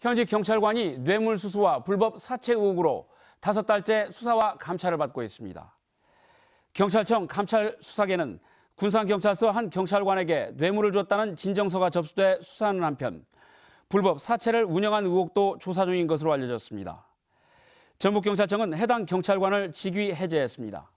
현직 경찰관이 뇌물수수와 불법 사체 의혹으로 다섯 달째 수사와 감찰을 받고 있습니다. 경찰청 감찰 수사계는 군산경찰서 한 경찰관에게 뇌물을 줬다는 진정서가 접수돼 수사하는 한편 불법 사체를 운영한 의혹도 조사 중인 것으로 알려졌습니다. 전북경찰청은 해당 경찰관을 직위 해제했습니다.